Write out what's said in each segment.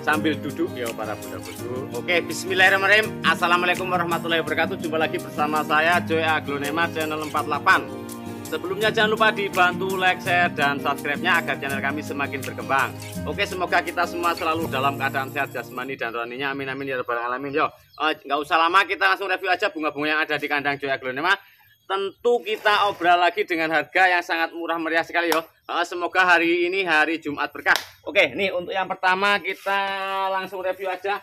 sambil duduk ya para bunda budak Oke, bismillahirrahmanirrahim. Assalamualaikum warahmatullahi wabarakatuh. Jumpa lagi bersama saya Joy Aglonema channel 48. Sebelumnya jangan lupa dibantu like, share, dan subscribe-nya agar channel kami semakin berkembang. Oke, semoga kita semua selalu dalam keadaan sehat jasmani dan rohaninya. Amin amin ya rabbal alamin. Yo, eh, nggak usah lama kita langsung review aja bunga-bunga yang ada di kandang Joy Aglonema. Tentu kita obrol lagi dengan harga yang sangat murah meriah sekali yo. Uh, semoga hari ini hari Jumat berkah. Oke, nih untuk yang pertama kita langsung review aja.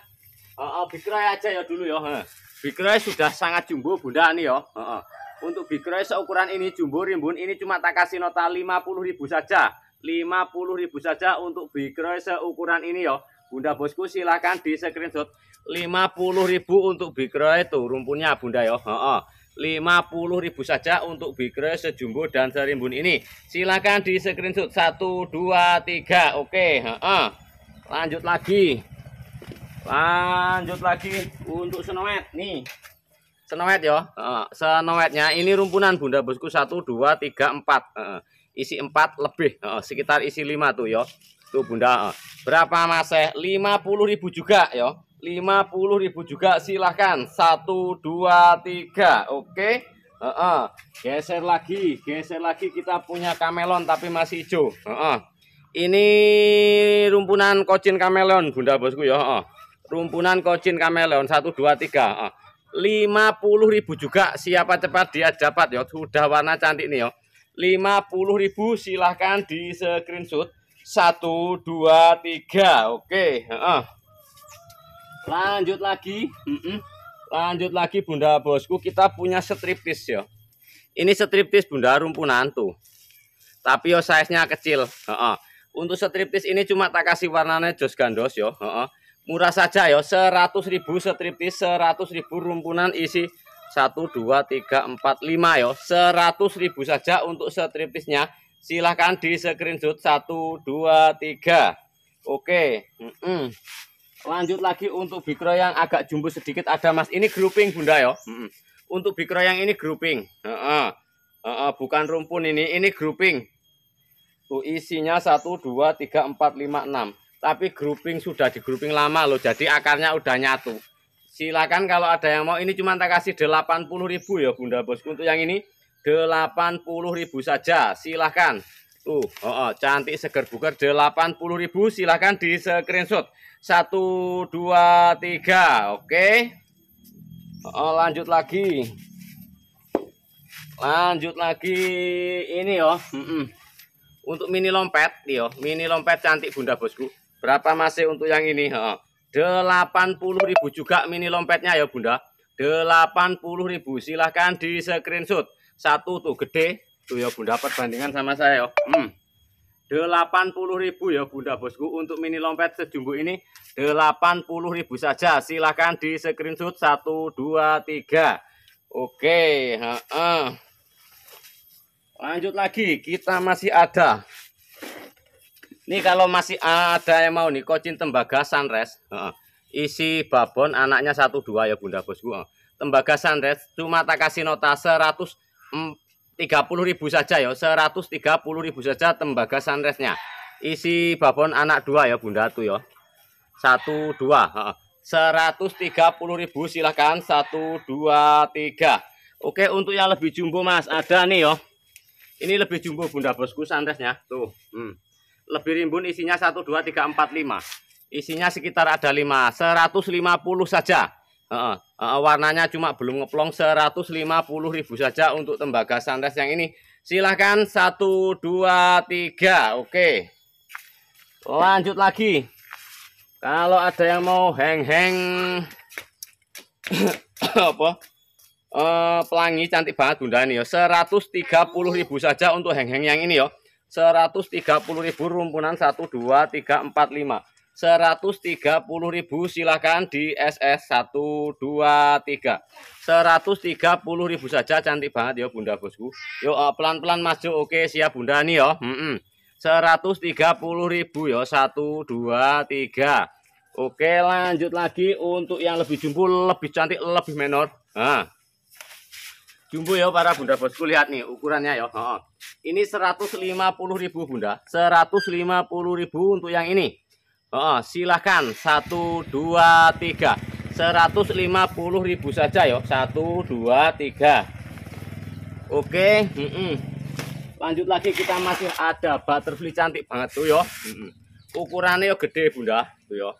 Uh, eh, uh, eh, Bikrai aja ya dulu ya. Uh. Bikrai sudah sangat jumbo bunda nih ya. Uh, uh. Untuk Bikrai seukuran ini jumbo rimbun ini cuma tak kasih nota ribu saja. ribu saja untuk Bikrai seukuran ini ya. Bunda bosku silahkan di screenshot. ribu untuk Bikrai itu rumpunnya bunda ya. Uh, uh. 50.000 saja untuk bigre sejumbo dan serimbun ini. Silakan di screenshot 1 2 3. Oke, heeh. Lanjut lagi. Lanjut lagi untuk senowet nih. Senowet ya. senowetnya ini rumpunan Bunda Bosku 1 2 3 4. Isi 4 lebih, sekitar isi 5 tuh ya. Tuh Bunda. Berapa Mas? 50.000 juga ya. 50 ribu juga silahkan. Satu, dua, tiga. Oke. Uh -uh. Geser lagi, geser lagi kita punya kamelon tapi masih hijau. Uh -uh. Ini rumpunan kocin kamelon, Bunda Bosku ya. Uh -uh. Rumpunan kocin kamelon satu, dua, tiga. Uh. 50 ribu juga siapa cepat dia dapat ya. Sudah warna cantik nih ya. 50 ribu silahkan di screenshot. satu dua tiga Oke, okay. uh -uh lanjut lagi mm -mm. lanjut lagi bunda bosku kita punya striptis ya ini striptis bunda rumpunan tuh tapi yo size nya kecil uh -uh. untuk striptis ini cuma tak kasih warnanya jos gandos yo uh -uh. murah saja yo 100.000 striptis 100.000 rumpunan isi 1 2 3 4 5 yo 100.000 saja untuk striptisnya silahkan di screenshot 1 2 3 oke okay. mm -mm. Lanjut lagi untuk bikro yang agak jumbo sedikit ada Mas. Ini grouping Bunda ya. Untuk bikro yang ini grouping. Uh -uh. bukan rumpun ini, ini grouping. Tuh isinya 1 2 3 4 5 6. Tapi grouping sudah di grouping lama loh. Jadi akarnya udah nyatu. Silakan kalau ada yang mau ini cuma tak kasih ribu ya Bunda Bosku. Untuk yang ini ribu saja. Silahkan. Tuh, oh, oh, oh, cantik seger bugar 80.000 silahkan di screenshot. 1 2 3. Oke. Oh, oh, lanjut lagi. Lanjut lagi ini ya. Oh. Mm -mm. Untuk mini lompet yo, iya, mini lompet cantik Bunda Bosku. Berapa masih untuk yang ini? Heeh. Oh. 80.000 juga mini lompetnya ya Bunda. 80.000 silahkan di screenshot. Satu tuh gede, Tuh ya Bunda perbandingan sama saya ya. Hmm. 80 ribu ya Bunda Bosku untuk mini lompet sejumbo ini 80 ribu saja. Silahkan di screenshot 1 2 3. Oke, ha -ha. Lanjut lagi, kita masih ada. Nih kalau masih ada yang mau nih kocin tembaga sunrest ha -ha. Isi babon anaknya 1, 2 ya Bunda Bosku. ha -ha. Tembaga sunrest cuma tak kasih nota 140 30 ribu saja ya 130 ribu saja tembaga sunrise isi babon anak dua ya bunda tuh ya satu dua seratus tiga puluh ribu silahkan satu dua tiga Oke untuk yang lebih jumbo mas ada nih yo ya. ini lebih jumbo bunda bosku sunrise tuh hmm. lebih rimbun isinya satu dua tiga empat lima isinya sekitar ada lima seratus lima puluh saja Uh, uh, warnanya cuma belum ngeplong 150.000 saja untuk tembaga sandas yang ini. Silahkan 1 2 3. Oke. Lanjut lagi. Kalau ada yang mau heng-heng apa? Uh, pelangi cantik banget Bunda ini ya. 130.000 saja untuk heng-heng yang ini ya. 130.000 rumpunan 1 2 3 4 5. 130.000 silahkan di SS123 130.000 saja cantik banget ya bunda bosku yuk oh, pelan-pelan masuk oke siap bunda nih yo mm -mm. 130.000 ya 123 oke lanjut lagi untuk yang lebih jumbo lebih cantik lebih menor nah. jumbo ya para bunda bosku lihat nih ukurannya ya oh. ini 150.000 bunda 150.000 untuk yang ini Oh, silahkan satu dua tiga seratus lima puluh ribu saja yo satu dua tiga oke mm -mm. lanjut lagi kita masih ada butterfly cantik banget tuh yo mm -mm. ukurannya yo gede bunda tuh yo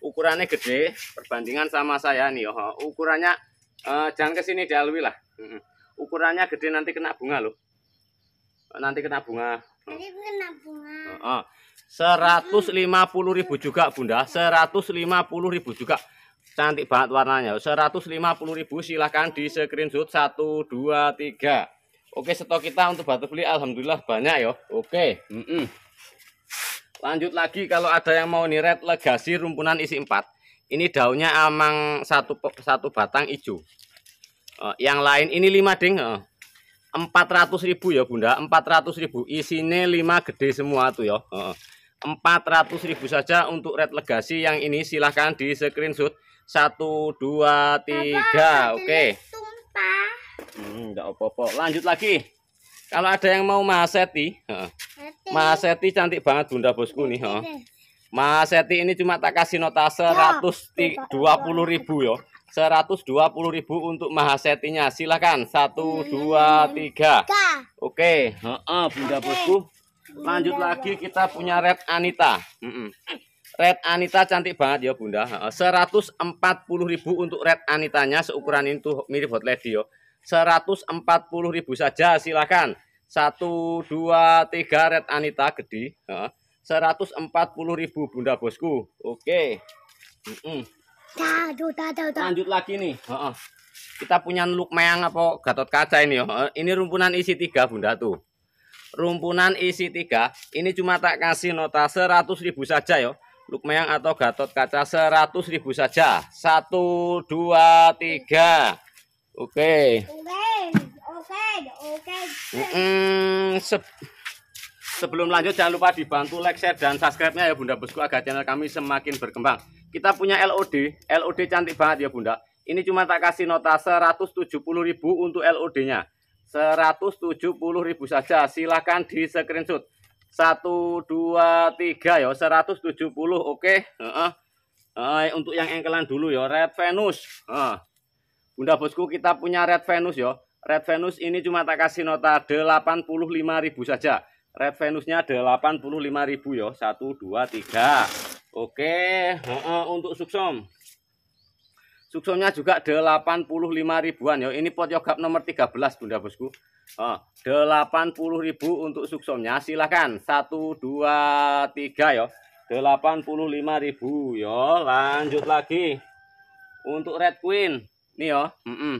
ukurannya gede perbandingan sama saya nih yo ukurannya uh, jangan kesini dialui lah mm -mm. ukurannya gede nanti kena bunga loh nanti kena bunga Seratus lima puluh ribu juga bunda, seratus lima puluh ribu juga. Cantik banget warnanya. Seratus lima puluh ribu silahkan di screenshot satu dua tiga. Oke stok kita untuk batu beli alhamdulillah banyak ya. Oke. Mm -mm. Lanjut lagi kalau ada yang mau niret legasi rumpunan isi empat. Ini daunnya amang satu satu batang hijau. Eh, yang lain ini lima ding. 400 ribu ya bunda 400 ribu isinya 5 gede semua tuh ya 400 ribu saja untuk red legasi yang ini silahkan di screenshot 1 2 3 oke enggak hmm, apa-apa lanjut lagi kalau ada yang mau maseti maseti cantik banget bunda bosku nih maseti ini cuma tak kasih nota 120 ribu ya 120 ribu untuk mahasetinya. Silakan. Satu, hmm. dua, tiga. Oke. Okay. bunda bosku. Lanjut lagi kita punya red Anita. Mm -mm. Red Anita cantik banget ya bunda. 140 ribu untuk red Anitanya seukuran ini tuh mirip hot lady ya 140 ribu saja. Silakan. Satu, dua, tiga red Anita gede. Uh, 140 ribu bunda bosku. Oke. Okay. Mm -mm. Lanjut lagi nih. Uh -uh. Kita punya meyang apa gatot kaca ini. Uh. Ini rumpunan isi tiga bunda tuh. Rumpunan isi tiga. Ini cuma tak kasih nota 100 ribu saja yo. meyang atau gatot kaca 100 ribu saja. Satu, dua, tiga. Oke. Oke, oke, oke. Sebelum lanjut jangan lupa dibantu like, share, dan subscribe-nya ya Bunda Bosku agar channel kami semakin berkembang. Kita punya LOD, LOD cantik banget ya Bunda. Ini cuma tak kasih nota 170.000 untuk LOD-nya. 170.000 saja. Silahkan di screenshot. 1 2 3 ya 170 oke. Okay. Uh, Uh, untuk yang engkelan dulu ya Red Venus. Uh. Bunda Bosku kita punya Red Venus ya. Red Venus ini cuma tak kasih nota 85.000 saja. Red Venusnya 85.000 ya. 1 2 3. Oke, uh, untuk suksom. Suksomnya juga 85 ribuan ya. Ini pot yogap nomor 13 Bunda Bosku. Uh, 80 ribu untuk suksomnya. Silahkan 1 2 3 ya. 85 ribu ya. Lanjut lagi. Untuk Red Queen nih ya. Mm -mm.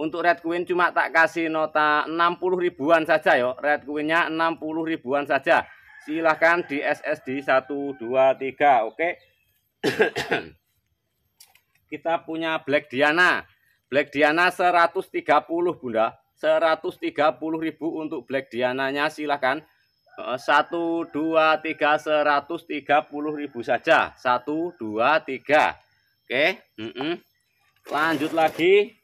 Untuk Red Queen cuma tak kasih nota 60 ribuan saja ya. Red Queennya 60 ribuan saja silahkan di SSD 1 2 3 oke kita punya Black Diana Black Diana 130 Bunda 130.000 untuk Black Diananya silahkan 1 2 3 130.000 saja 1 2 3 oke mm -mm. lanjut lagi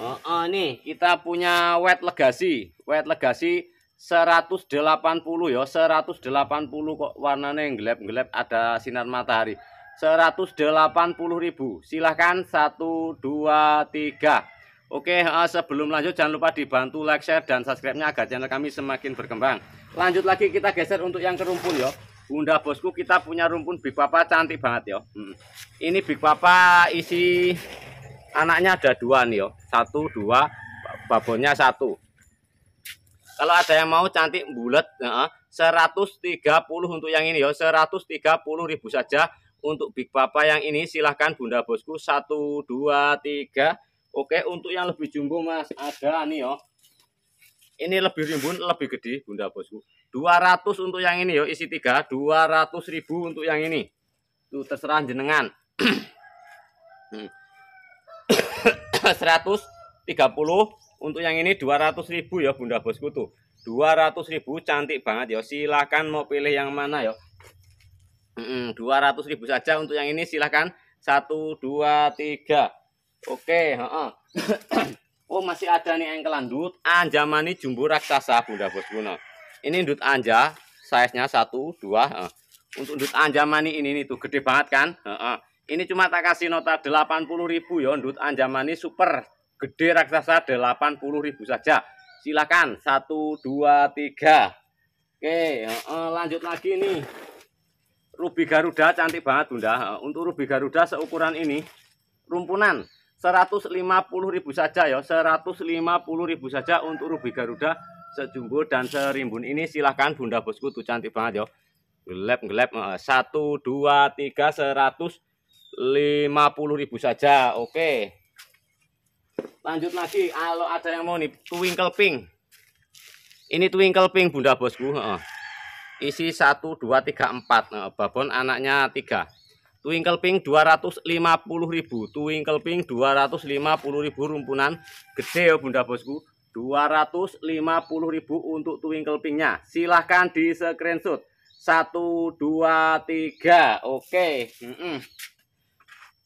Oh, oh nih kita punya wet legasi wet legasi 180 ya 180 kok warnanya yang gelap-gelap ada sinar matahari 180 ribu silahkan 1 2 3 Oke eh, sebelum lanjut jangan lupa dibantu like share dan subscribe nya agar channel kami semakin berkembang lanjut lagi kita geser untuk yang kerumpun ya Bunda bosku kita punya rumpun Big Papa cantik banget ya hmm. ini Big Papa isi anaknya ada dua nih ya satu dua babonnya satu kalau ada yang mau cantik bulat, nah, 130 untuk yang ini ya, 130 ribu saja. Untuk Big Papa yang ini silahkan Bunda Bosku 1, 2, 3. Oke, untuk yang lebih jumbo Mas, ada nih ya. Ini lebih rimbun, lebih gede Bunda Bosku. 200 untuk yang ini ya, isi 3, 200 ribu untuk yang ini. Itu terserah jenengan. 130 hmm. Untuk yang ini 200 ribu ya Bunda Bosku tuh. 200 ribu cantik banget ya. Silahkan mau pilih yang mana ya. 200 ribu saja untuk yang ini silahkan. 1, 2, 3. Oke. heeh. oh masih ada nih engkelan. Dut anjamani jumbo raksasa Bunda Bosku. Nah. Ini dut anja. Size-nya 1, 2. Heeh. Untuk dut anjamani ini nih tuh gede banget kan. Heeh. Ini cuma tak kasih nota 80 ribu ya. Dut anjamani super gede raksasa 80 ribu saja. Silakan 1 2 3 Oke, eh, lanjut lagi nih. Ruby Garuda cantik banget Bunda. Untuk Ruby Garuda seukuran ini rumpunan 150.000 saja ya. 150.000 saja untuk Ruby Garuda sejumbo dan serimbun ini silahkan Bunda Bosku tuh cantik banget ya. Gelap gelap 1 2 3 150.000 saja. Oke lanjut lagi kalau ada yang mau nih twinkle pink ini twinkle pink bunda bosku oh. isi 1 2 3 4 nah, babon anaknya 3 twinkle pink 250.000 twinkle pink 250.000 rumpunan gede ya bunda bosku 250.000 untuk twinkle pinknya silahkan di screenshot 1 2 3 oke okay. mm -mm.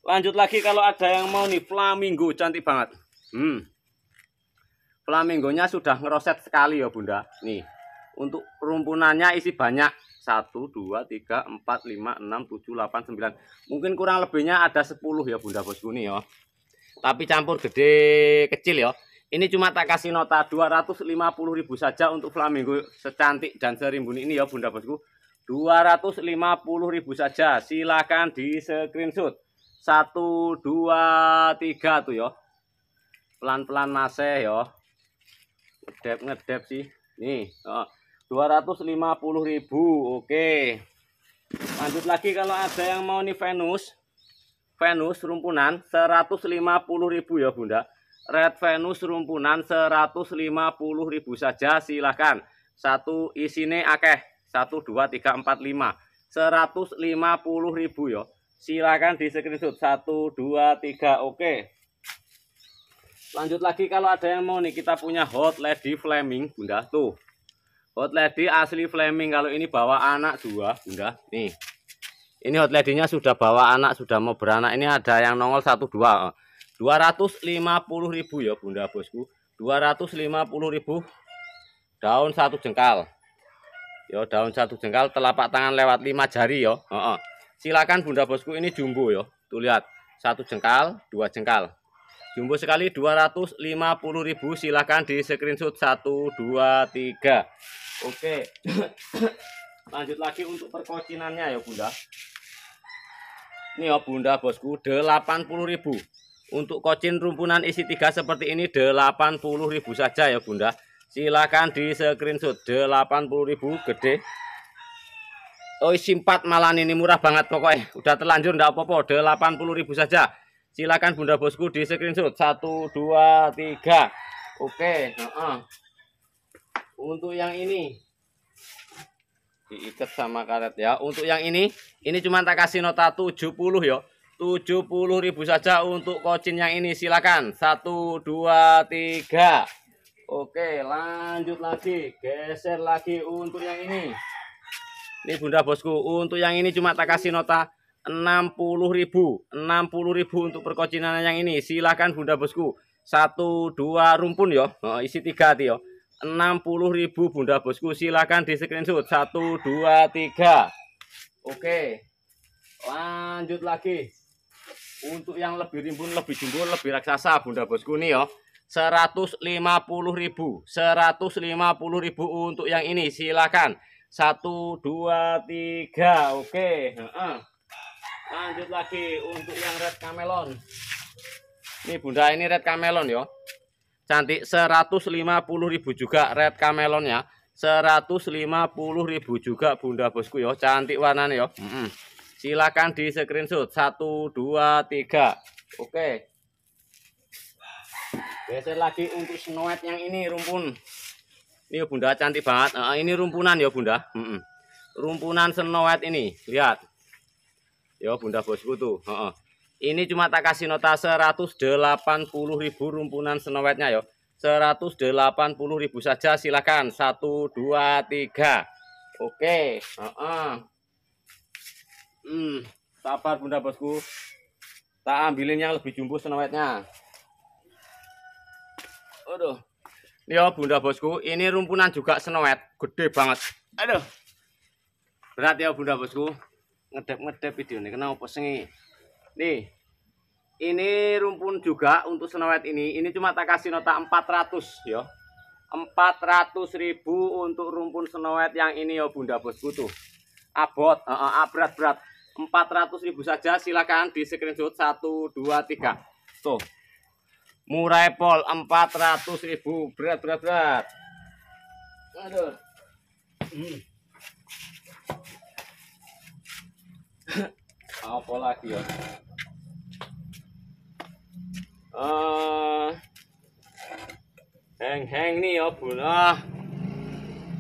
lanjut lagi kalau ada yang mau nih flamingo cantik banget Hmm. Flamingonya sudah ngeroset sekali ya Bunda. Nih, untuk rumpunannya isi banyak. 1, 2, 3, 4, 5, 6, 7, 8, 9. Mungkin kurang lebihnya ada 10 ya Bunda Bosku nih ya. Tapi campur gede kecil ya. Ini cuma tak kasih nota 250.000 saja untuk flamingo secantik dan serimbun ini ya Bunda Bosku. 250.000 saja. Silakan di screenshot. 1 2 3 tuh ya pelan-pelan masih ya ngedep ngedep sih nih oh, 250.000 oke lanjut lagi kalau ada yang mau nih Venus Venus rumpunan 150.000 ya Bunda Red Venus rumpunan 150.000 saja silahkan satu isine akeh 1 2 3 4 5 150.000 ya silahkan di screenshot 1 2 3 oke okay lanjut lagi kalau ada yang mau nih kita punya hot lady flaming bunda tuh hot lady asli flaming kalau ini bawa anak dua bunda nih ini hot lady nya sudah bawa anak sudah mau beranak ini ada yang nongol satu dua 250 eh. ribu ya bunda bosku 250 ribu daun satu jengkal yo daun satu jengkal telapak tangan lewat lima jari yo silakan bunda bosku ini jumbo yo tuh lihat satu jengkal dua jengkal Jumbo sekali 250.000 silahkan di screenshot 1 2 3. Oke. Lanjut lagi untuk perkocinannya ya Bunda. Ini ya Bunda Bosku 80.000. Untuk kocin rumpunan isi 3 seperti ini 80.000 saja ya Bunda. Silahkan di screenshot 80.000 gede. Oh isi 4 malan ini murah banget pokoknya. Udah terlanjur ndak apa-apa 80.000 saja. Silakan Bunda Bosku di screenshot. Satu, dua, tiga. Oke. Uh -uh. Untuk yang ini diikat sama karet ya. Untuk yang ini, ini cuma tak kasih nota 70 ya. ribu saja untuk kocin yang ini. Silakan. Satu, dua, tiga. Oke, lanjut lagi. Geser lagi untuk yang ini. Ini Bunda Bosku, untuk yang ini cuma tak kasih nota ribu, 60.000 ribu untuk perkocinan yang ini silahkan bunda bosku satu dua rumpun yo isi tiga hati yo ribu bunda bosku silahkan di screenshot satu dua tiga oke lanjut lagi untuk yang lebih rimbun lebih jumbo lebih raksasa bunda bosku nih yo 150.000 ribu untuk yang ini silahkan satu dua tiga oke uh -uh lanjut lagi untuk yang red camelon ini bunda ini red camelon ya cantik ribu juga red camelonnya ribu juga bunda bosku ya cantik warnanya ya mm -hmm. silakan di screenshot 1 2 3 oke geser lagi untuk snowet yang ini rumpun ini bunda cantik banget ini rumpunan ya bunda rumpunan snowet ini lihat Ya, Bunda Bosku tuh. Heeh. Ini cuma tak kasih nota 180.000 rumpunan senowetnya ya. 180.000 saja silakan. 1 2 3. Oke, heeh. Hmm, sabar Bunda Bosku. Tak ambilin yang lebih jumbo senowetnya. Aduh. Yo Bunda Bosku, ini rumpunan juga senowet, gede banget. Aduh. Berat ya Bunda Bosku ngedep-ngedep video ini kenapa sengi nih ini rumpun juga untuk senawet ini ini cuma tak kasih nota 400 ya 400 ribu untuk rumpun senawet yang ini ya bunda bosku tuh abot uh, uh, abrat berat 400 ribu saja silakan di screenshot 1 2 3 tuh murai pol 400 ribu berat berat berat aduh hmm. apa lagi ya uh, heng heng nih ya bunda ah.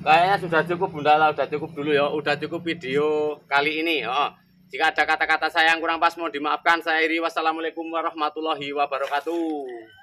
kayaknya sudah cukup bunda lah sudah cukup dulu ya sudah cukup video kali ini oh. jika ada kata-kata saya yang kurang pas mau dimaafkan saya Iri wassalamualaikum warahmatullahi wabarakatuh